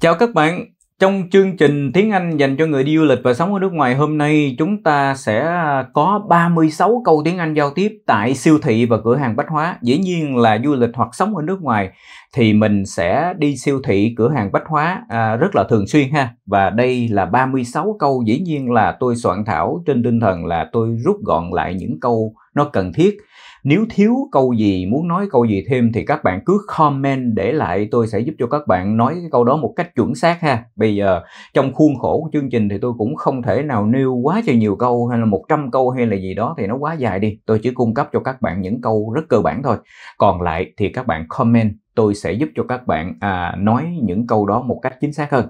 Chào các bạn, trong chương trình tiếng Anh dành cho người đi du lịch và sống ở nước ngoài hôm nay, chúng ta sẽ có 36 câu tiếng Anh giao tiếp tại siêu thị và cửa hàng bách hóa. Dĩ nhiên là du lịch hoặc sống ở nước ngoài thì mình sẽ đi siêu thị, cửa hàng bách hóa à, rất là thường xuyên ha. Và đây là 36 câu, dĩ nhiên là tôi soạn thảo trên tinh thần là tôi rút gọn lại những câu nó cần thiết nếu thiếu câu gì muốn nói câu gì thêm thì các bạn cứ comment để lại tôi sẽ giúp cho các bạn nói cái câu đó một cách chuẩn xác ha bây giờ trong khuôn khổ của chương trình thì tôi cũng không thể nào nêu quá trời nhiều câu hay là 100 câu hay là gì đó thì nó quá dài đi tôi chỉ cung cấp cho các bạn những câu rất cơ bản thôi còn lại thì các bạn comment tôi sẽ giúp cho các bạn à, nói những câu đó một cách chính xác hơn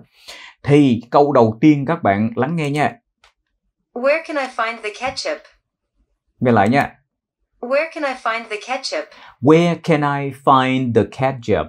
thì câu đầu tiên các bạn lắng nghe nha Where can I find the ketchup? Nghe lại nha. Where can I find the ketchup? Where can I find the ketchup?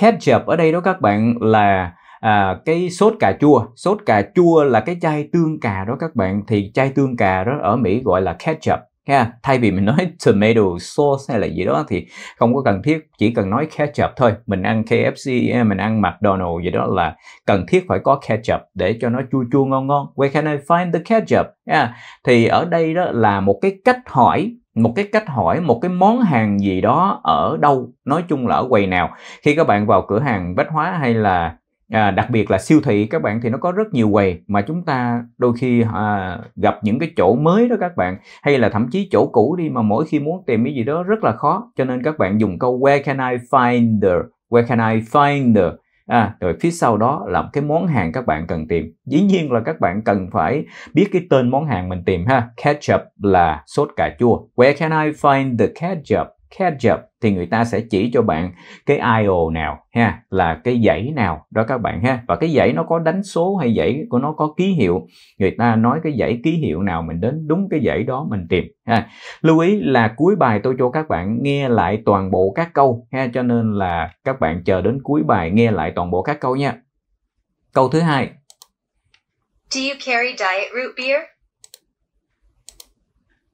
Ketchup ở đây đó các bạn là à, cái sốt cà chua. Sốt cà chua là cái chai tương cà đó các bạn. Thì chai tương cà đó ở Mỹ gọi là ketchup. Yeah. Thay vì mình nói tomato sauce hay là gì đó thì không có cần thiết chỉ cần nói ketchup thôi mình ăn KFC mình ăn McDonald gì đó là cần thiết phải có ketchup để cho nó chua chua ngon ngon where can I find the ketchup yeah. thì ở đây đó là một cái cách hỏi một cái cách hỏi một cái món hàng gì đó ở đâu nói chung là ở quầy nào khi các bạn vào cửa hàng bách hóa hay là à, đặc biệt là siêu thị các bạn thì nó có rất nhiều quầy mà chúng ta đôi khi à, gặp những cái chỗ mới đó các bạn hay là thậm chí chỗ cũ đi mà mỗi khi muốn tìm cái gì đó rất là khó cho nên các bạn dùng câu where can I find the where can I find the à, rồi phía sau đó là cái món hàng các bạn cần tìm dĩ nhiên là các bạn cần phải biết cái tên món hàng mình tìm ha ketchup là sốt cà chua where can I find the ketchup ketchup thì người ta sẽ chỉ cho bạn cái IO nào ha là cái dãy nào đó các bạn ha và cái dãy nó có đánh số hay dãy của nó có ký hiệu người ta nói cái dãy ký hiệu nào mình đến đúng cái dãy đó mình tìm ha lưu ý là cuối bài tôi cho các bạn nghe lại toàn bộ các câu ha cho nên là các bạn chờ đến cuối bài nghe lại toàn bộ các câu nha câu thứ hai Do you carry diet root beer?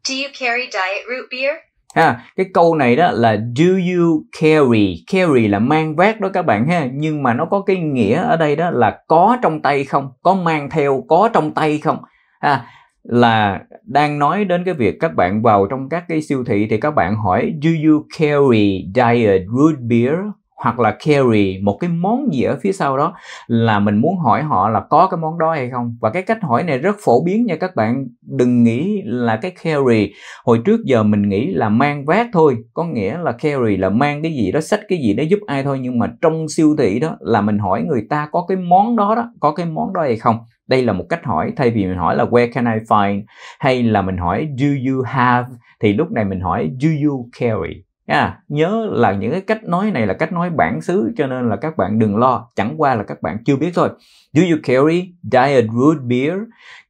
Do you carry diet root beer? ha cái câu này đó là do you carry carry là mang vác đó các bạn ha nhưng mà nó có cái nghĩa ở đây đó là có trong tay không có mang theo có trong tay không ha là đang nói đến cái việc các bạn vào trong các cái siêu thị thì các bạn hỏi do you carry diet root beer hoặc là carry một cái món gì ở phía sau đó là mình muốn hỏi họ là có cái món đó hay không và cái cách hỏi này rất phổ biến nha các bạn đừng nghĩ là cái carry hồi trước giờ mình nghĩ là mang vác thôi có nghĩa là carry là mang cái gì đó sách cái gì đó giúp ai thôi nhưng mà trong siêu thị đó là mình hỏi người ta có cái món đó đó có cái món đó hay không đây là một cách hỏi thay vì mình hỏi là where can I find hay là mình hỏi do you have thì lúc này mình hỏi do you carry à, nhớ là những cái cách nói này là cách nói bản xứ cho nên là các bạn đừng lo chẳng qua là các bạn chưa biết thôi do you carry diet root beer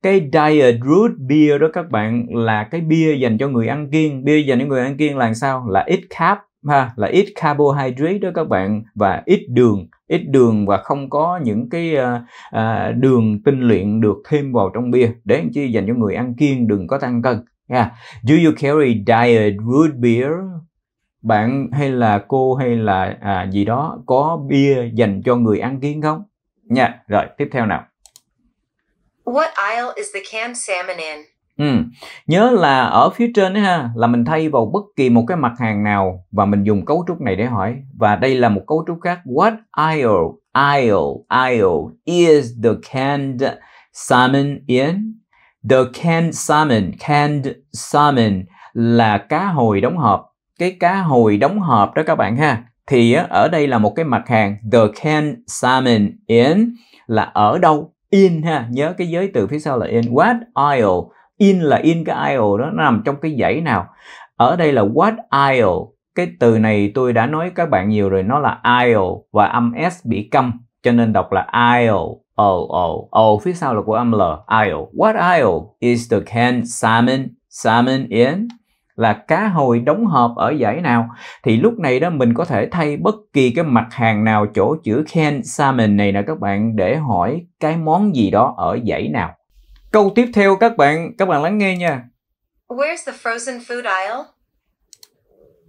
cái diet root beer đó các bạn là cái bia dành cho người ăn kiêng bia dành cho người ăn kiêng là sao là ít carb ha là ít carbohydrate đó các bạn và ít đường ít đường và không có những cái uh, uh, đường tinh luyện được thêm vào trong bia để làm chi dành cho người ăn kiêng đừng có tăng cân Yeah. Do you carry diet root beer bạn hay là cô hay là à, gì đó có bia dành cho người ăn kiến không? Nha, rồi tiếp theo nào. What aisle is the canned salmon in? Ừ. Nhớ là ở phía trên đó ha là mình thay vào bất kỳ một cái mặt hàng nào và mình dùng cấu trúc này để hỏi và đây là một cấu trúc khác What aisle, aisle, aisle is the canned salmon in? The canned salmon, canned salmon là cá hồi đóng hộp cái cá hồi đóng hộp đó các bạn ha thì ở đây là một cái mặt hàng the canned salmon in là ở đâu in ha nhớ cái giới từ phía sau là in what aisle in là in cái aisle đó nó nằm trong cái dãy nào ở đây là what aisle cái từ này tôi đã nói các bạn nhiều rồi nó là aisle và âm s bị câm cho nên đọc là aisle o o o phía sau là của âm l aisle what aisle is the canned salmon salmon in là cá hồi đóng hộp ở giải nào thì lúc này đó mình có thể thay bất kỳ cái mặt hàng nào chỗ chữ can salmon này nè các bạn để hỏi cái món gì đó ở giải nào câu tiếp theo các bạn các bạn lắng nghe nha Where's the frozen food aisle?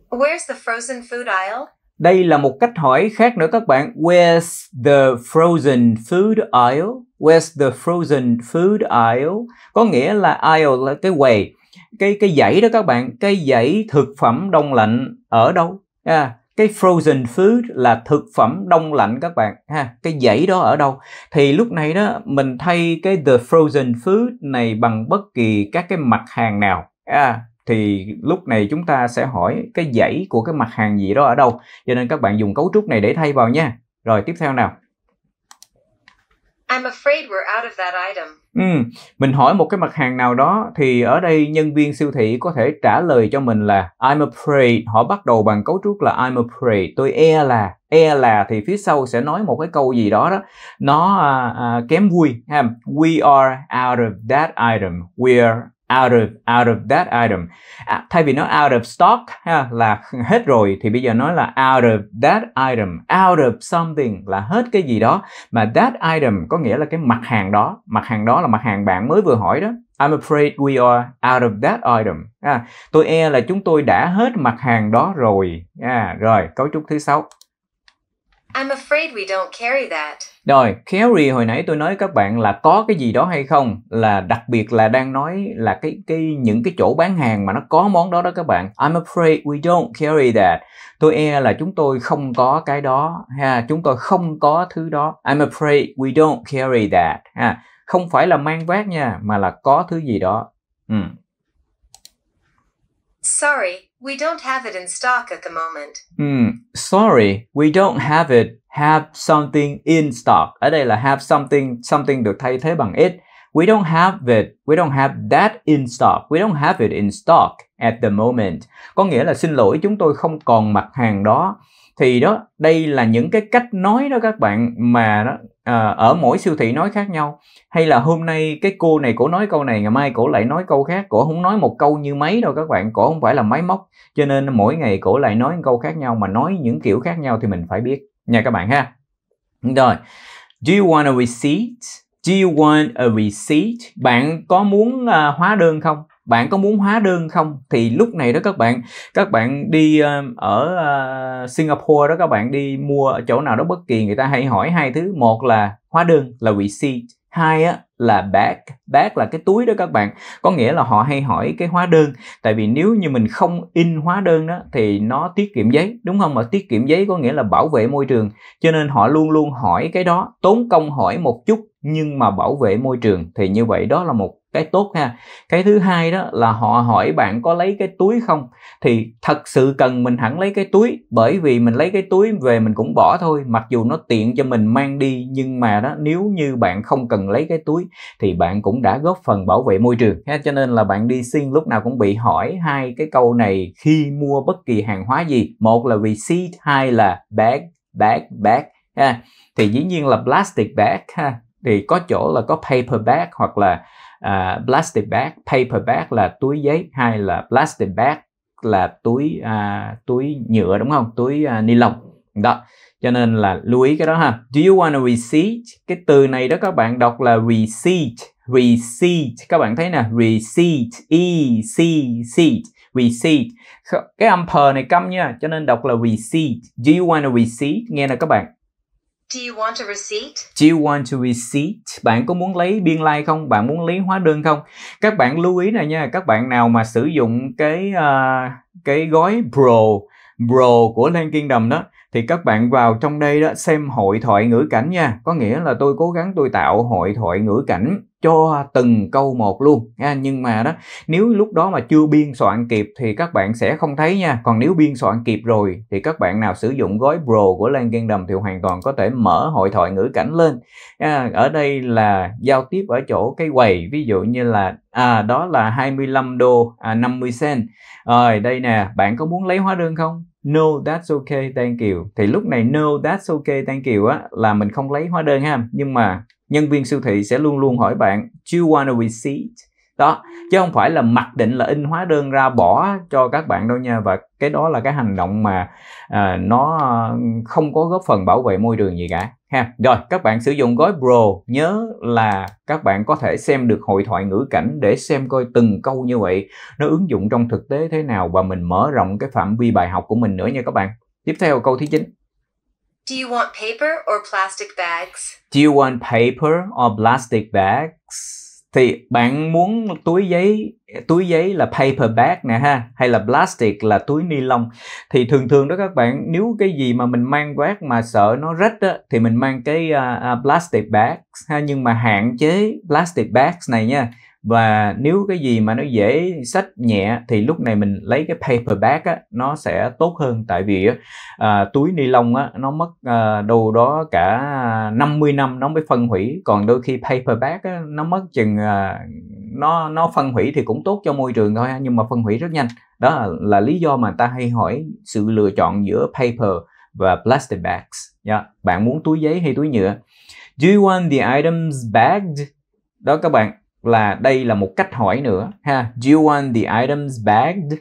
Where's the frozen food aisle? Đây là một cách hỏi khác nữa các bạn. Where's the frozen food aisle? Where's the frozen food aisle? Có nghĩa là aisle là cái quầy cái cái dãy đó các bạn cái dãy thực phẩm đông lạnh ở đâu à, cái frozen food là thực phẩm đông lạnh các bạn ha cái dãy đó ở đâu thì lúc này đó mình thay cái the frozen food này bằng bất kỳ các cái mặt hàng nào à, thì lúc này chúng ta sẽ hỏi cái dãy của cái mặt hàng gì đó ở đâu cho nên các bạn dùng cấu trúc này để thay vào nha rồi tiếp theo nào I'm afraid we're out of that item. Ừ. Mình hỏi một cái mặt hàng nào đó thì ở đây nhân viên siêu thị có thể trả lời cho mình là I'm afraid. Họ bắt đầu bằng cấu trúc là I'm afraid. Tôi e là e là thì phía sau sẽ nói một cái câu gì đó đó nó uh, uh, kém vui ha we are out of that item we are out of out of that item à, thay vì nói out of stock ha, là hết rồi thì bây giờ nói là out of that item out of something là hết cái gì đó mà that item có nghĩa là cái mặt hàng đó mặt hàng đó là mặt hàng bạn mới vừa hỏi đó I'm afraid we are out of that item. À, tôi e là chúng tôi đã hết mặt hàng đó rồi. À, rồi, cấu trúc thứ sáu. I'm afraid we don't carry that. Rồi, carry hồi nãy tôi nói các bạn là có cái gì đó hay không là đặc biệt là đang nói là cái cái những cái chỗ bán hàng mà nó có món đó đó các bạn. I'm afraid we don't carry that. Tôi e là chúng tôi không có cái đó ha, chúng tôi không có thứ đó. I'm afraid we don't carry that ha. Không phải là mang vác nha mà là có thứ gì đó. Ừ. Sorry, We don't have it in stock at the moment. Mm, sorry, we don't have it. Have something in stock. Ở đây là have something, something được thay thế bằng it. We don't have it. We don't have that in stock. We don't have it in stock at the moment. Có nghĩa là xin lỗi chúng tôi không còn mặt hàng đó. Thì đó, đây là những cái cách nói đó các bạn mà đó, à, ở mỗi siêu thị nói khác nhau hay là hôm nay cái cô này cổ nói câu này ngày mai cổ lại nói câu khác cổ không nói một câu như mấy đâu các bạn cổ không phải là máy móc cho nên mỗi ngày cổ lại nói một câu khác nhau mà nói những kiểu khác nhau thì mình phải biết nha các bạn ha rồi do you want a receipt do you want a receipt bạn có muốn uh, hóa đơn không bạn có muốn hóa đơn không thì lúc này đó các bạn các bạn đi ờ, ở ờ, Singapore đó các bạn đi mua ở chỗ nào đó bất kỳ người ta hay hỏi hai thứ một là hóa đơn là receipt hai á là bag bag là cái túi đó các bạn có nghĩa là họ hay hỏi cái hóa đơn tại vì nếu như mình không in hóa đơn đó thì nó tiết kiệm giấy đúng không mà tiết kiệm giấy có nghĩa là bảo vệ môi trường cho nên họ luôn luôn hỏi cái đó tốn công hỏi một chút nhưng mà bảo vệ môi trường thì như vậy đó là một cái tốt ha cái thứ hai đó là họ hỏi bạn có lấy cái túi không thì thật sự cần mình hẳn lấy cái túi bởi vì mình lấy cái túi về mình cũng bỏ thôi mặc dù nó tiện cho mình mang đi nhưng mà đó nếu như bạn không cần lấy cái túi thì bạn cũng đã góp phần bảo vệ môi trường ha cho nên là bạn đi xin lúc nào cũng bị hỏi hai cái câu này khi mua bất kỳ hàng hóa gì một là receipt hai là bag bag bag ha thì dĩ nhiên là plastic bag ha thì có chỗ là có paper bag hoặc là uh, plastic bag paper bag là túi giấy hay là plastic bag là túi uh, túi nhựa đúng không túi uh, ni lông đó cho nên là lưu ý cái đó ha do you want a receipt cái từ này đó các bạn đọc là receipt receipt các bạn thấy nè receipt e c c receipt cái âm p này câm nha cho nên đọc là receipt do you want a receipt nghe nè các bạn Do you want a receipt? Do you want a receipt? Bạn có muốn lấy biên lai like không? Bạn muốn lấy hóa đơn không? Các bạn lưu ý này nha, các bạn nào mà sử dụng cái uh, cái gói Pro Pro của Lên Kingdom đó thì các bạn vào trong đây đó xem hội thoại ngữ cảnh nha. Có nghĩa là tôi cố gắng tôi tạo hội thoại ngữ cảnh cho từng câu một luôn nha nhưng mà đó nếu lúc đó mà chưa biên soạn kịp thì các bạn sẽ không thấy nha còn nếu biên soạn kịp rồi thì các bạn nào sử dụng gói pro của lan kingdom thì hoàn toàn có thể mở hội thoại ngữ cảnh lên nha. À, ở đây là giao tiếp ở chỗ cái quầy ví dụ như là à, đó là 25 đô à, 50 cent rồi đây nè bạn có muốn lấy hóa đơn không no that's okay thank you thì lúc này no that's okay thank you á là mình không lấy hóa đơn ha nhưng mà nhân viên siêu thị sẽ luôn luôn hỏi bạn do you want a receipt đó chứ không phải là mặc định là in hóa đơn ra bỏ cho các bạn đâu nha và cái đó là cái hành động mà à, nó không có góp phần bảo vệ môi trường gì cả ha rồi các bạn sử dụng gói pro nhớ là các bạn có thể xem được hội thoại ngữ cảnh để xem coi từng câu như vậy nó ứng dụng trong thực tế thế nào và mình mở rộng cái phạm vi bài học của mình nữa nha các bạn tiếp theo câu thứ chín. Do you want paper or plastic bags? Do you want paper or plastic bags? Thì bạn muốn túi giấy túi giấy là paper bag nè ha hay là plastic là túi ni lông thì thường thường đó các bạn nếu cái gì mà mình mang quát mà sợ nó rách á thì mình mang cái uh, plastic bags ha nhưng mà hạn chế plastic bags này nha và nếu cái gì mà nó dễ sách nhẹ thì lúc này mình lấy cái paper bag á, nó sẽ tốt hơn tại vì á, à, túi ni lông á, nó mất à, đâu đó cả 50 năm nó mới phân hủy còn đôi khi paper bag á, nó mất chừng à, nó nó phân hủy thì cũng tốt cho môi trường thôi nhưng mà phân hủy rất nhanh đó là, là lý do mà ta hay hỏi sự lựa chọn giữa paper và plastic bags yeah. Dạ, bạn muốn túi giấy hay túi nhựa do you want the items bagged đó các bạn là đây là một cách hỏi nữa ha do you want the items bagged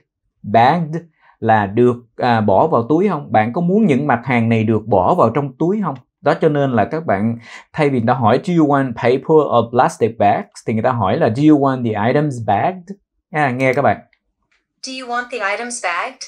bagged là được à, bỏ vào túi không bạn có muốn những mặt hàng này được bỏ vào trong túi không đó cho nên là các bạn thay vì người ta hỏi do you want paper or plastic bags thì người ta hỏi là do you want the items bagged à, nghe các bạn do you want the items bagged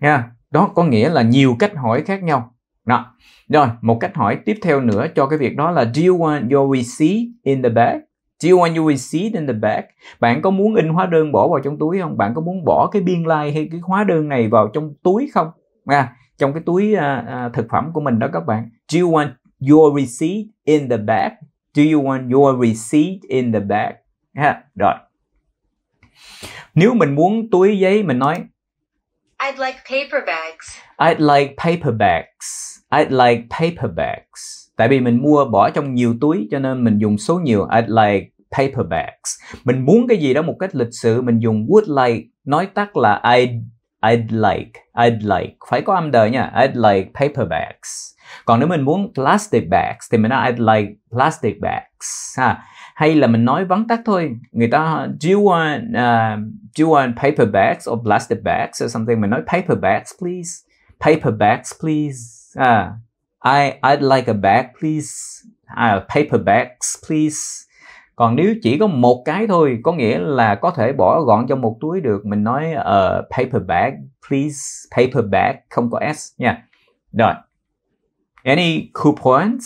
nha đó có nghĩa là nhiều cách hỏi khác nhau đó rồi một cách hỏi tiếp theo nữa cho cái việc đó là do you want your receipt in the bag Do you want your receipt in the bag? Bạn có muốn in hóa đơn bỏ vào trong túi không? Bạn có muốn bỏ cái biên lai like hay cái hóa đơn này vào trong túi không? À, trong cái túi à, à, thực phẩm của mình đó các bạn. Do you want your receipt in the bag? Do you want your receipt in the bag? Ha, rồi. Nếu mình muốn túi giấy mình nói I'd like paper bags. I'd like paper bags. I'd like paper bags tại vì mình mua bỏ trong nhiều túi cho nên mình dùng số nhiều I'd like paperbacks. mình muốn cái gì đó một cách lịch sự mình dùng would like nói tắt là I'd I'd like, I'd like, phải có âm đời nha, I'd like paperbacks. Còn nếu mình muốn plastic bags thì mình nói I'd like plastic bags. Ha. Hay là mình nói vắn tắt thôi, người ta do you want uh, do you want paper bags or plastic bags or something, mình nói paper bags please, paper bags please. À, I I'd like a bag please. À, paper bags please. Còn nếu chỉ có một cái thôi có nghĩa là có thể bỏ gọn trong một túi được. Mình nói uh, paper bag please, paper bag không có s nha. Rồi. Any coupons?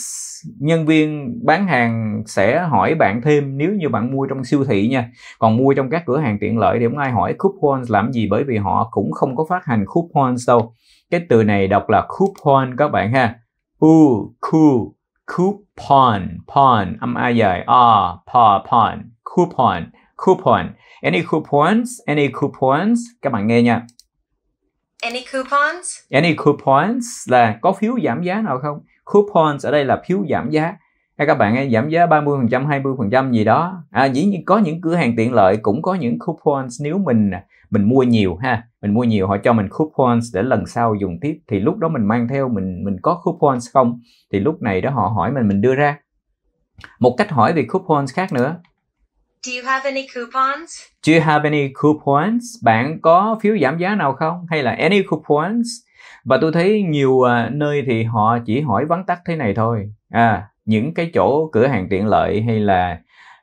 Nhân viên bán hàng sẽ hỏi bạn thêm nếu như bạn mua trong siêu thị nha. Còn mua trong các cửa hàng tiện lợi thì không ai hỏi coupons làm gì bởi vì họ cũng không có phát hành coupons đâu. Cái từ này đọc là coupon các bạn ha. U, cu, coupon, pon, âm um, a dài, a, pa, pon, coupon, coupon. Any coupons? Any coupons? Các bạn nghe nha. Any coupons? Any coupons là có phiếu giảm giá nào không? Coupons ở đây là phiếu giảm giá hay các bạn ấy giảm giá 30%, 20% gì đó. À, dĩ nhiên có những cửa hàng tiện lợi cũng có những coupons nếu mình mình mua nhiều ha, mình mua nhiều họ cho mình coupons để lần sau dùng tiếp thì lúc đó mình mang theo mình mình có coupons không thì lúc này đó họ hỏi mình mình đưa ra. Một cách hỏi về coupons khác nữa. Do you have any coupons? Do you have any coupons? Bạn có phiếu giảm giá nào không? Hay là any coupons? Và tôi thấy nhiều uh, nơi thì họ chỉ hỏi vắn tắt thế này thôi. À, những cái chỗ cửa hàng tiện lợi hay là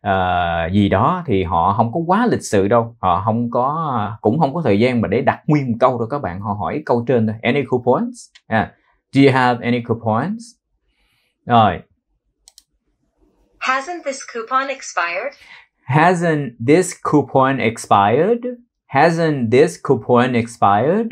uh, gì đó thì họ không có quá lịch sự đâu họ không có cũng không có thời gian mà để đặt nguyên một câu đâu các bạn họ hỏi câu trên thôi any coupons à, do you have any coupons rồi hasn't this coupon expired hasn't this coupon expired hasn't this coupon expired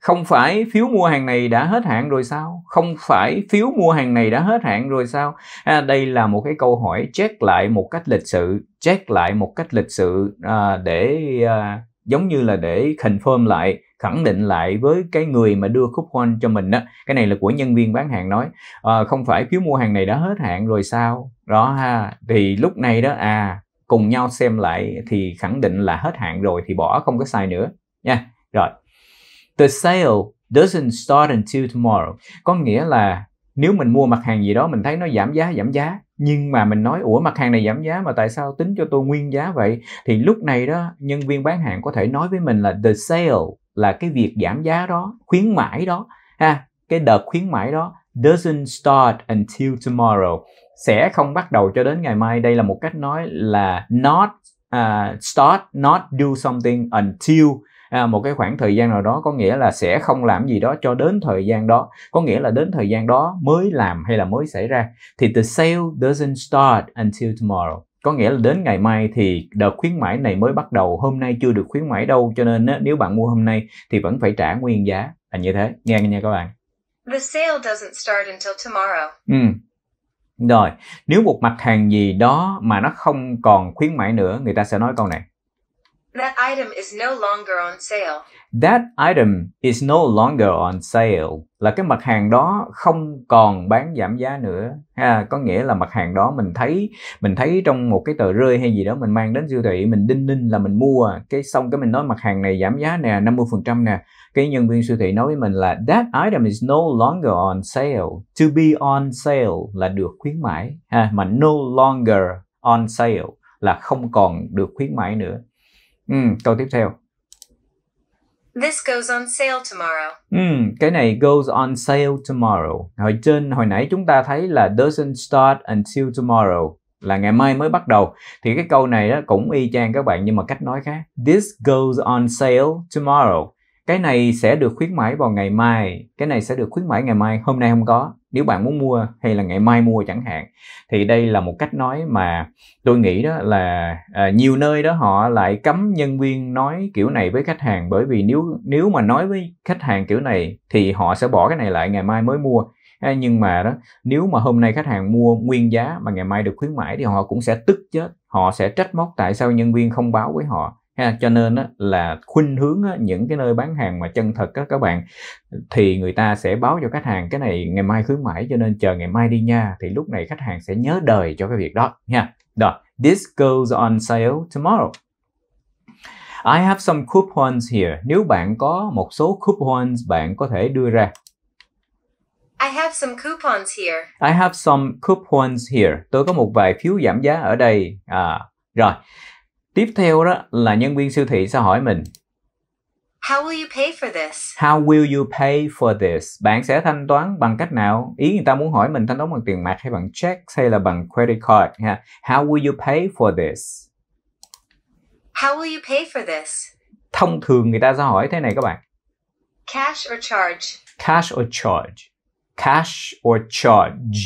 không phải phiếu mua hàng này đã hết hạn rồi sao không phải phiếu mua hàng này đã hết hạn rồi sao à, đây là một cái câu hỏi check lại một cách lịch sự check lại một cách lịch sự à, để à, giống như là để confirm lại khẳng định lại với cái người mà đưa coupon cho mình đó cái này là của nhân viên bán hàng nói à, không phải phiếu mua hàng này đã hết hạn rồi sao đó ha thì lúc này đó à cùng nhau xem lại thì khẳng định là hết hạn rồi thì bỏ không có sai nữa nha rồi The sale doesn't start until tomorrow. Có nghĩa là nếu mình mua mặt hàng gì đó mình thấy nó giảm giá giảm giá nhưng mà mình nói ủa mặt hàng này giảm giá mà tại sao tính cho tôi nguyên giá vậy thì lúc này đó nhân viên bán hàng có thể nói với mình là the sale là cái việc giảm giá đó khuyến mãi đó ha cái đợt khuyến mãi đó doesn't start until tomorrow sẽ không bắt đầu cho đến ngày mai đây là một cách nói là not uh, start not do something until À, một cái khoảng thời gian nào đó có nghĩa là sẽ không làm gì đó cho đến thời gian đó có nghĩa là đến thời gian đó mới làm hay là mới xảy ra thì the sale doesn't start until tomorrow có nghĩa là đến ngày mai thì đợt khuyến mãi này mới bắt đầu hôm nay chưa được khuyến mãi đâu cho nên nếu bạn mua hôm nay thì vẫn phải trả nguyên giá là như thế nghe nha các bạn The sale doesn't start until tomorrow. Ừ. Rồi, nếu một mặt hàng gì đó mà nó không còn khuyến mãi nữa, người ta sẽ nói câu này. That item is no longer on sale. That item is no longer on sale là cái mặt hàng đó không còn bán giảm giá nữa. Ha, có nghĩa là mặt hàng đó mình thấy mình thấy trong một cái tờ rơi hay gì đó mình mang đến siêu thị mình đinh ninh là mình mua cái xong cái mình nói mặt hàng này giảm giá nè 50% nè. Cái nhân viên siêu thị nói với mình là that item is no longer on sale. To be on sale là được khuyến mãi ha mà no longer on sale là không còn được khuyến mãi nữa. Ừ, câu tiếp theo. This goes on sale tomorrow. Ừ, cái này goes on sale tomorrow. Hồi trên hồi nãy chúng ta thấy là doesn't start until tomorrow là ngày mai mới bắt đầu. Thì cái câu này đó cũng y chang các bạn nhưng mà cách nói khác. This goes on sale tomorrow cái này sẽ được khuyến mãi vào ngày mai cái này sẽ được khuyến mãi ngày mai hôm nay không có nếu bạn muốn mua hay là ngày mai mua chẳng hạn thì đây là một cách nói mà tôi nghĩ đó là à, nhiều nơi đó họ lại cấm nhân viên nói kiểu này với khách hàng bởi vì nếu nếu mà nói với khách hàng kiểu này thì họ sẽ bỏ cái này lại ngày mai mới mua à, nhưng mà đó nếu mà hôm nay khách hàng mua nguyên giá mà ngày mai được khuyến mãi thì họ cũng sẽ tức chết họ sẽ trách móc tại sao nhân viên không báo với họ ha cho nên á, là khuynh hướng á, những cái nơi bán hàng mà chân thật á, các bạn thì người ta sẽ báo cho khách hàng cái này ngày mai khuyến mãi cho nên chờ ngày mai đi nha thì lúc này khách hàng sẽ nhớ đời cho cái việc đó nha đó this goes on sale tomorrow I have some coupons here. Nếu bạn có một số coupons, bạn có thể đưa ra. I have some coupons here. I have some coupons here. Tôi có một vài phiếu giảm giá ở đây. À, rồi. Tiếp theo đó là nhân viên siêu thị sẽ hỏi mình How will you pay for this? How will you pay for this? Bạn sẽ thanh toán bằng cách nào? Ý người ta muốn hỏi mình thanh toán bằng tiền mặt hay bằng check hay là bằng credit card ha. How will you pay for this? How will you pay for this? Thông thường người ta sẽ hỏi thế này các bạn. Cash or charge? Cash or charge? Cash or charge?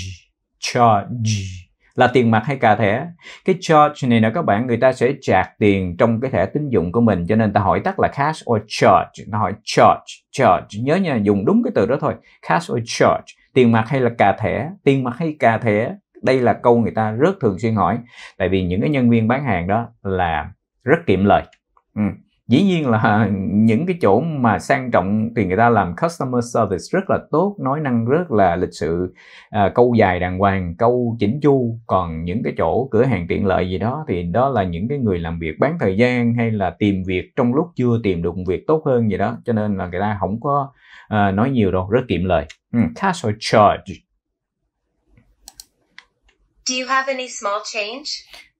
Charge là tiền mặt hay cà thẻ cái charge này nè các bạn người ta sẽ trả tiền trong cái thẻ tín dụng của mình cho nên ta hỏi tắt là cash or charge nó hỏi charge charge nhớ nha dùng đúng cái từ đó thôi cash or charge tiền mặt hay là cà thẻ tiền mặt hay cà thẻ đây là câu người ta rất thường xuyên hỏi tại vì những cái nhân viên bán hàng đó là rất kiệm lời ừ dĩ nhiên là những cái chỗ mà sang trọng thì người ta làm customer service rất là tốt nói năng rất là lịch sự à, câu dài đàng hoàng câu chỉnh chu còn những cái chỗ cửa hàng tiện lợi gì đó thì đó là những cái người làm việc bán thời gian hay là tìm việc trong lúc chưa tìm được việc tốt hơn gì đó cho nên là người ta không có à, nói nhiều đâu rất kiệm lời uhm, cash or charge Do you have any small change?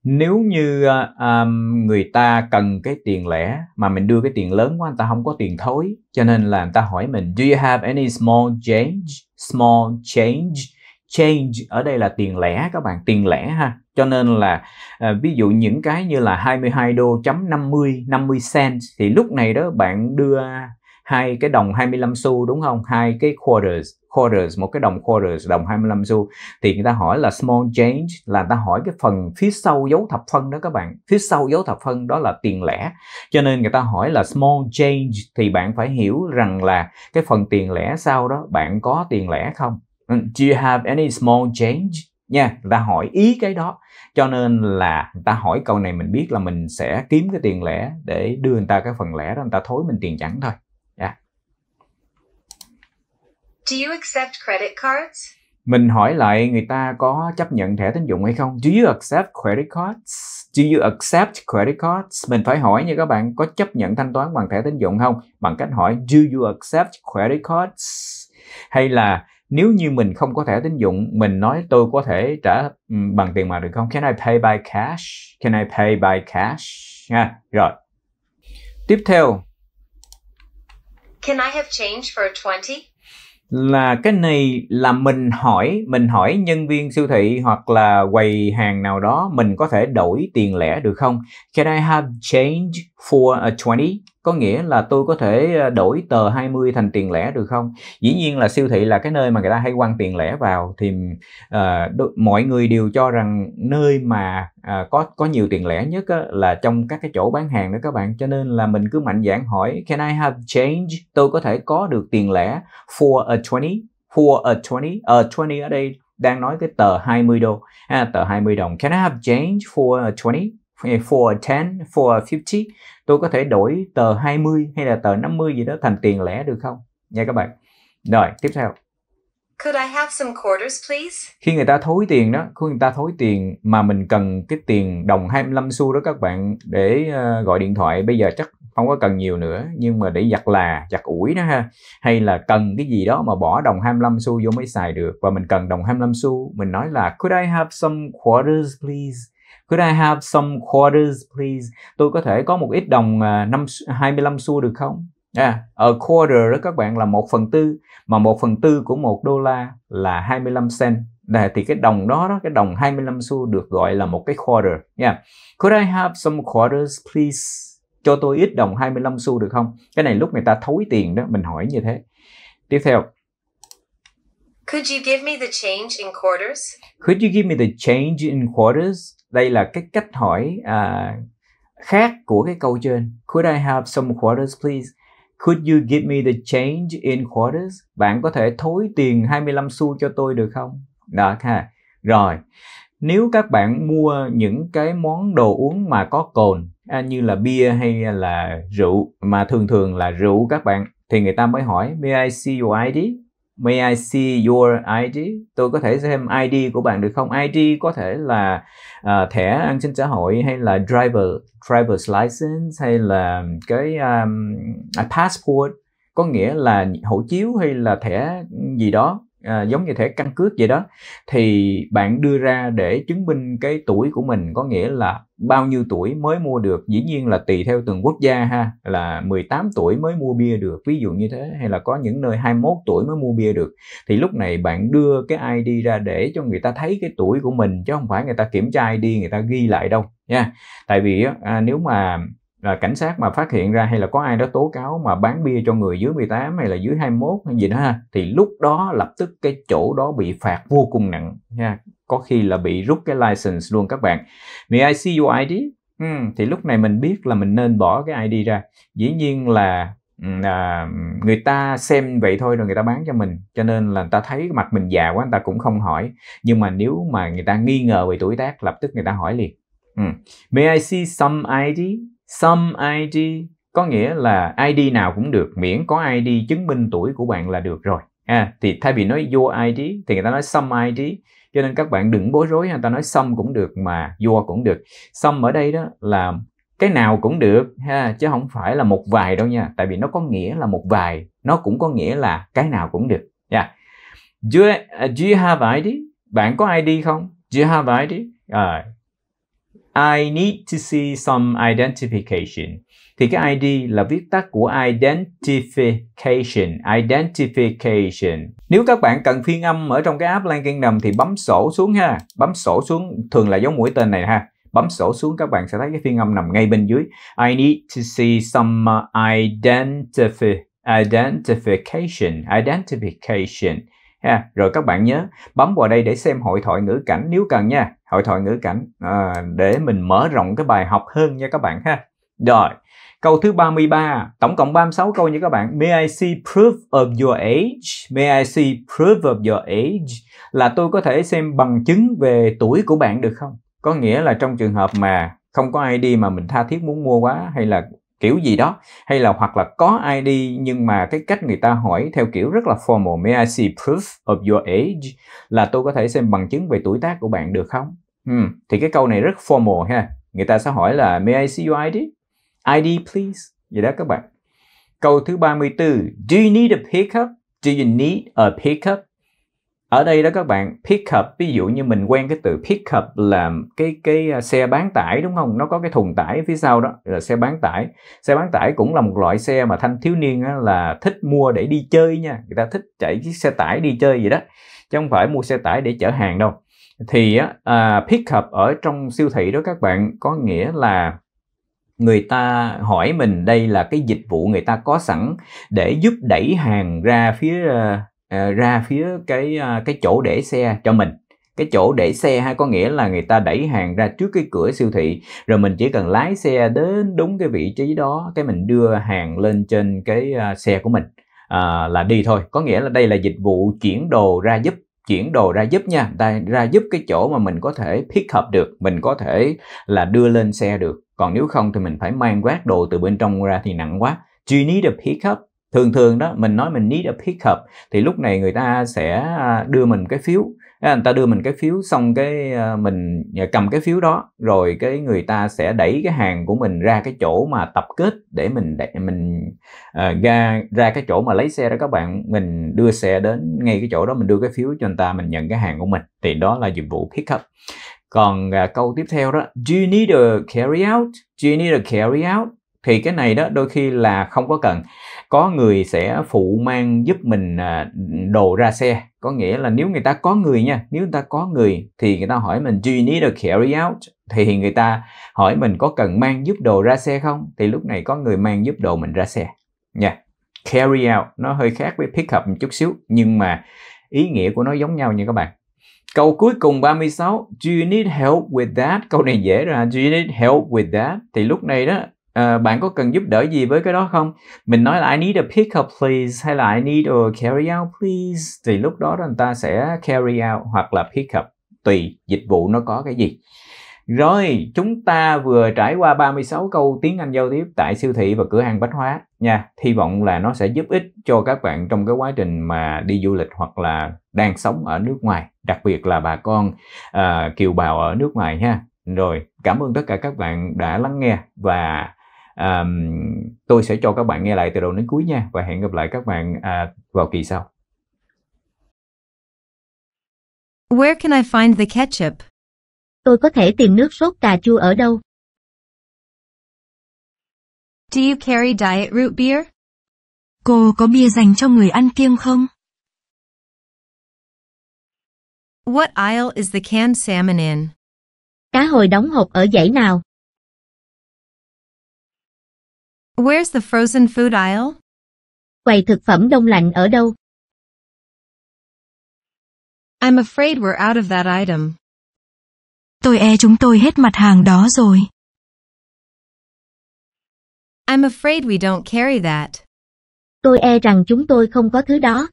nếu như um, người ta cần cái tiền lẻ mà mình đưa cái tiền lớn quá người ta không có tiền thối cho nên là người ta hỏi mình do you have any small change small change change ở đây là tiền lẻ các bạn tiền lẻ ha cho nên là uh, ví dụ những cái như là 22 đô chấm 50 50 cent thì lúc này đó bạn đưa hai cái đồng 25 xu đúng không hai cái quarters quarters, một cái đồng quarters, đồng 25 xu thì người ta hỏi là small change là người ta hỏi cái phần phía sau dấu thập phân đó các bạn. Phía sau dấu thập phân đó là tiền lẻ. Cho nên người ta hỏi là small change thì bạn phải hiểu rằng là cái phần tiền lẻ sau đó bạn có tiền lẻ không? Ừ, do you have any small change? nha người ta hỏi ý cái đó cho nên là người ta hỏi câu này mình biết là mình sẽ kiếm cái tiền lẻ để đưa người ta cái phần lẻ đó người ta thối mình tiền chẳng thôi Do you accept credit cards? Mình hỏi lại người ta có chấp nhận thẻ tín dụng hay không? Do you accept credit cards? Do you accept credit cards? Mình phải hỏi như các bạn có chấp nhận thanh toán bằng thẻ tín dụng không? Bằng cách hỏi Do you accept credit cards? Hay là nếu như mình không có thẻ tín dụng mình nói tôi có thể trả ừ, bằng tiền mặt được không can I pay by cash can I pay by cash ha rồi tiếp theo can I have change for 20 là cái này là mình hỏi mình hỏi nhân viên siêu thị hoặc là quầy hàng nào đó mình có thể đổi tiền lẻ được không? Can I have change for a 20? có nghĩa là tôi có thể ờ, đổi tờ 20 thành tiền lẻ được không? Dĩ nhiên là siêu thị là cái nơi mà người ta hay quăng tiền lẻ vào thì uh, mọi người đều cho rằng nơi mà uh, có có nhiều tiền lẻ nhất á, là trong các cái chỗ bán hàng đó các bạn. Cho nên là mình cứ mạnh dạn hỏi can I have change? Tôi có thể có được tiền lẻ for a 20 for a 20 a 20 ở đây đang nói cái tờ 20 đô à, tờ 20 đồng can I have change for a 20 for a 10 for a 50 tôi có thể đổi tờ 20 hay là tờ 50 gì đó thành tiền lẻ được không nha các bạn rồi tiếp theo Could I have some quarters, please? Khi người ta thối tiền đó, khi người ta thối tiền mà mình cần cái tiền đồng 25 xu đó các bạn để ờ, gọi điện thoại bây giờ chắc không có cần nhiều nữa nhưng mà để giặt là giặt ủi đó ha hay là cần cái gì đó mà bỏ đồng 25 xu vô mới xài được và mình cần đồng 25 xu mình nói là could I have some quarters please Could I have some quarters please? Tôi có thể có một ít đồng uh, 5, 25 xu được không? À, a quarter đó các bạn là một phần tư mà một phần tư của một đô la là 25 cent Đà, thì cái đồng đó, đó cái đồng 25 xu được gọi là một cái quarter yeah. Could I have some quarters please? Cho tôi ít đồng 25 xu được không? Cái này lúc người ta thối tiền đó, mình hỏi như thế. Tiếp theo. Could you give me the change in quarters? Could you give me the change in quarters? đây là cái cách hỏi à, khác của cái câu trên could I have some quarters please Could you give me the change in quarters? Bạn có thể thối tiền 25 xu cho tôi được không? Đó ha. Rồi. Nếu các bạn mua những cái món đồ uống mà có cồn à, như là bia hay là rượu mà thường thường là rượu các bạn thì người ta mới hỏi may I see your ID? may I see your ID tôi có thể xem ID của bạn được không ID có thể là uh, thẻ an sinh xã hội hay là driver driver's license hay là cái um, à, passport có nghĩa là hộ chiếu hay là thẻ gì đó à, giống như thẻ căn cước vậy đó thì bạn đưa ra để chứng minh cái tuổi của mình có nghĩa là bao nhiêu tuổi mới mua được dĩ nhiên là tùy theo từng quốc gia ha là 18 tuổi mới mua bia được ví dụ như thế hay là có những nơi 21 tuổi mới mua bia được thì lúc này bạn đưa cái ID ra để cho người ta thấy cái tuổi của mình chứ không phải người ta kiểm tra ID người ta ghi lại đâu nha tại vì à, nếu mà à, cảnh sát mà phát hiện ra hay là có ai đó tố cáo mà bán bia cho người dưới 18 hay là dưới 21 hay gì đó ha thì lúc đó lập tức cái chỗ đó bị phạt vô cùng nặng nha có khi là bị rút cái license luôn các bạn may I see your ID ừ, hmm, thì lúc này mình biết là mình nên bỏ cái ID ra dĩ nhiên là à, người ta xem vậy thôi rồi người ta bán cho mình cho nên là người ta thấy mặt mình già quá người ta cũng không hỏi nhưng mà nếu mà người ta nghi ngờ về tuổi tác lập tức người ta hỏi liền ừ. may I see some ID some ID có nghĩa là ID nào cũng được miễn có ID chứng minh tuổi của bạn là được rồi. À, thì thay vì nói your ID thì người ta nói some ID cho nên các bạn đừng bối rối người ta nói some cũng được mà your cũng được. Some ở đây đó là cái nào cũng được ha chứ không phải là một vài đâu nha tại vì nó có nghĩa là một vài nó cũng có nghĩa là cái nào cũng được nha dạ. yeah. do, you, do you have ID bạn có ID không do you have ID à, I need to see some identification. Thì cái ID là viết tắt của identification, identification. Nếu các bạn cần phiên âm ở trong cái app Lan Kingdom thì bấm sổ xuống ha, bấm sổ xuống thường là giống mũi tên này ha. Bấm sổ xuống các bạn sẽ thấy cái phiên âm nằm ngay bên dưới. I need to see some uh, identifi identification, identification. Ha. Rồi các bạn nhớ bấm vào đây để xem hội thoại ngữ cảnh nếu cần nha hội thoại ngữ cảnh à, để mình mở rộng cái bài học hơn nha các bạn ha rồi câu thứ 33 tổng cộng 36 câu nha các bạn may I see proof of your age may I see proof of your age là tôi có thể xem bằng chứng về tuổi của bạn được không có nghĩa là trong trường hợp mà không có ID mà mình tha thiết muốn mua quá hay là kiểu gì đó hay là hoặc là có ID nhưng mà cái cách người ta hỏi theo kiểu rất là formal may I see proof of your age là tôi có thể xem bằng chứng về tuổi tác của bạn được không hmm. thì cái câu này rất formal ha người ta sẽ hỏi là may I see your ID ID please vậy đó các bạn câu thứ 34 do you need a pickup do you need a pickup ở đây đó các bạn pick up ví dụ như mình quen cái từ pick up là cái cái à, xe bán tải đúng không nó có cái thùng tải phía sau đó là xe bán tải xe bán tải cũng là một loại xe mà thanh thiếu niên là thích mua để đi chơi nha người ta thích chạy chiếc xe tải đi chơi gì đó chứ không phải mua xe tải để chở hàng đâu thì à, pick up ở trong siêu thị đó các bạn có nghĩa là người ta hỏi mình đây là cái dịch vụ người ta có sẵn để giúp đẩy hàng ra phía à, À, ra phía cái à, cái chỗ để xe cho mình cái chỗ để xe hay có nghĩa là người ta đẩy hàng ra trước cái cửa siêu thị rồi mình chỉ cần lái xe đến đúng cái vị trí đó cái mình đưa hàng lên trên cái à, xe của mình à, là đi thôi có nghĩa là đây là dịch vụ chuyển đồ ra giúp chuyển đồ ra giúp nha ta ra giúp cái chỗ mà mình có thể pick up được mình có thể là đưa lên xe được còn nếu không thì mình phải mang quát đồ từ bên trong ra thì nặng quá you need a pick up thường thường đó mình nói mình need a pickup thì lúc này người ta sẽ à, đưa mình cái phiếu người ta đưa mình cái phiếu xong cái à, mình à, cầm cái phiếu đó rồi cái người ta sẽ đẩy cái hàng của mình ra cái chỗ mà tập kết để mình để mình uh, ra ra cái chỗ mà lấy xe đó các bạn mình đưa xe đến ngay cái chỗ đó mình đưa cái phiếu cho người ta mình nhận cái hàng của mình thì đó là dịch vụ pickup còn uh, câu tiếp theo đó do you need a carry out do you need a carry out thì cái này đó đôi khi là không có cần có người sẽ phụ mang giúp mình à, đồ ra xe có nghĩa là nếu người ta có người nha nếu người ta có người thì người ta hỏi mình do you need a carry out thì người ta hỏi mình có cần mang giúp đồ ra xe không thì lúc này có người mang giúp đồ mình ra xe nha yeah. carry out nó hơi khác với pick up một chút xíu nhưng mà ý nghĩa của nó giống nhau nha các bạn Câu cuối cùng 36, do you need help with that? Câu này dễ rồi, do you need help with that? Thì lúc này đó Ờ, bạn có cần giúp đỡ gì với cái đó không mình nói là I need a pickup please hay là I need a carry out please thì lúc đó người ta sẽ carry out hoặc là pick up tùy dịch vụ nó có cái gì rồi chúng ta vừa trải qua 36 câu tiếng Anh giao tiếp tại siêu thị và cửa hàng bách hóa nha hy vọng là nó sẽ giúp ích cho các bạn trong cái quá trình mà đi du lịch hoặc là đang sống ở nước ngoài đặc biệt là bà con uh, kiều bào ở nước ngoài ha rồi cảm ơn tất cả các bạn đã lắng nghe và à, tôi sẽ cho các bạn nghe lại từ đầu đến cuối nha và hẹn gặp lại các bạn à, vào kỳ sau Where can I find the ketchup? Tôi có thể tìm nước sốt cà chua ở đâu? Do you carry diet root beer? Cô có bia dành cho người ăn kiêng không? What aisle is the canned salmon in? Cá hồi đóng hộp ở dãy nào? Where's the frozen food aisle? Quầy thực phẩm đông lạnh ở đâu? I'm afraid we're out of that item. Tôi e chúng tôi hết mặt hàng đó rồi. I'm afraid we don't carry that. Tôi e rằng chúng tôi không có thứ đó.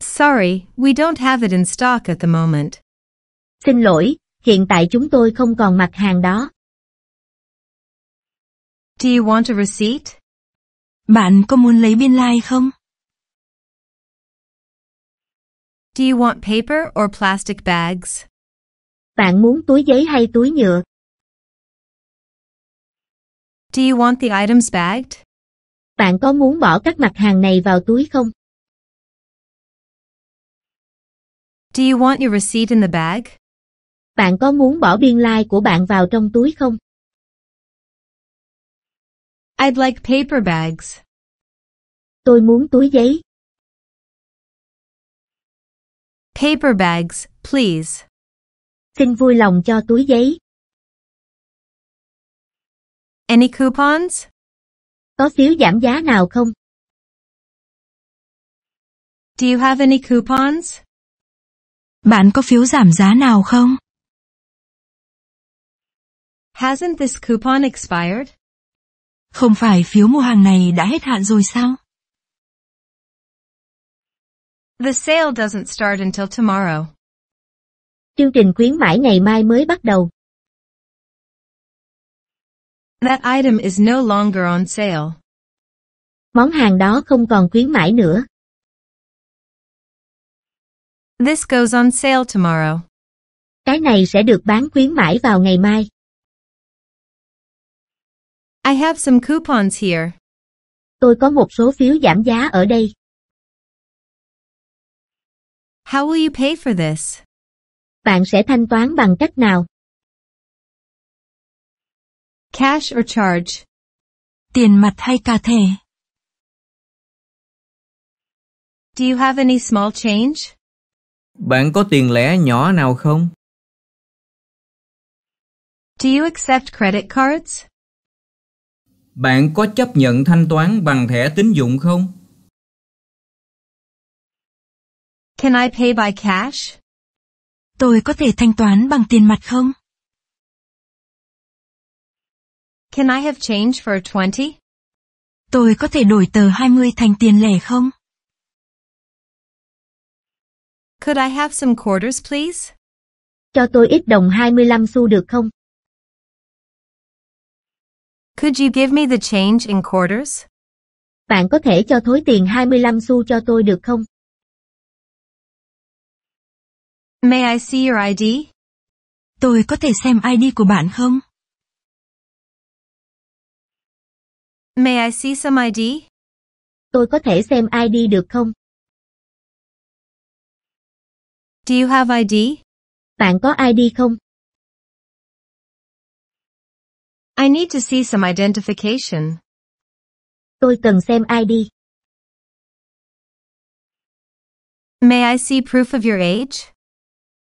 Sorry, we don't have it in stock at the moment. Xin lỗi, hiện tại chúng tôi không còn mặt hàng đó. Do you want a receipt? Bạn có muốn lấy biên lai like không? Do you want paper or plastic bags? Bạn muốn túi giấy hay túi nhựa? Do you want the items bagged? Bạn có muốn bỏ các mặt hàng này vào túi không? Do you want your receipt in the bag? Bạn có muốn bỏ biên lai like của bạn vào trong túi không? I'd like paper bags. Tôi muốn túi giấy. Paper bags, please. Xin vui lòng cho túi giấy. Any coupons? Có phiếu giảm giá nào không? Do you have any coupons? Bạn có phiếu giảm giá nào không? Hasn't this coupon expired? Không phải phiếu mua hàng này đã hết hạn rồi sao? The sale doesn't start until tomorrow. Chương trình khuyến mãi ngày mai mới bắt đầu. That item is no longer on sale. Món hàng đó không còn khuyến mãi nữa. This goes on sale tomorrow. Cái này sẽ được bán khuyến mãi vào ngày mai. I have some coupons here. Tôi có một số phiếu giảm giá ở đây. How will you pay for this? Bạn sẽ thanh toán bằng cách nào? Cash or charge? Tiền mặt hay cà thẻ? Do you have any small change? Bạn có tiền lẻ nhỏ nào không? Do you accept credit cards? Bạn có chấp nhận thanh toán bằng thẻ tín dụng không? Can I pay by cash? Tôi có thể thanh toán bằng tiền mặt không? Can I have change for 20? Tôi có thể đổi tờ 20 thành tiền lẻ không? Could I have some quarters please? Cho tôi ít đồng 25 xu được không? Could you give me the change in quarters? Bạn có thể cho thối tiền 25 xu cho tôi được không? May I see your ID? Tôi có thể xem ID của bạn không? May I see some ID? Tôi có thể xem ID được không? Do you have ID? Bạn có ID không? I need to see some identification. Tôi cần xem ID. May I see proof of your age?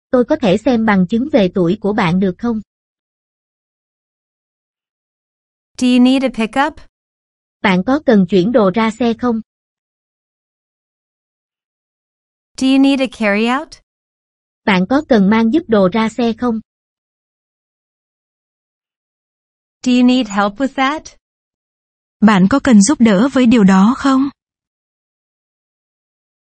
Tôi có thể xem bằng chứng về tuổi của bạn được không? Do you need a pickup? Bạn có cần chuyển đồ ra xe không? Do you need a carry out? Bạn có cần mang giúp đồ ra xe không? Do you need help with that? Bạn có cần giúp đỡ với điều đó không?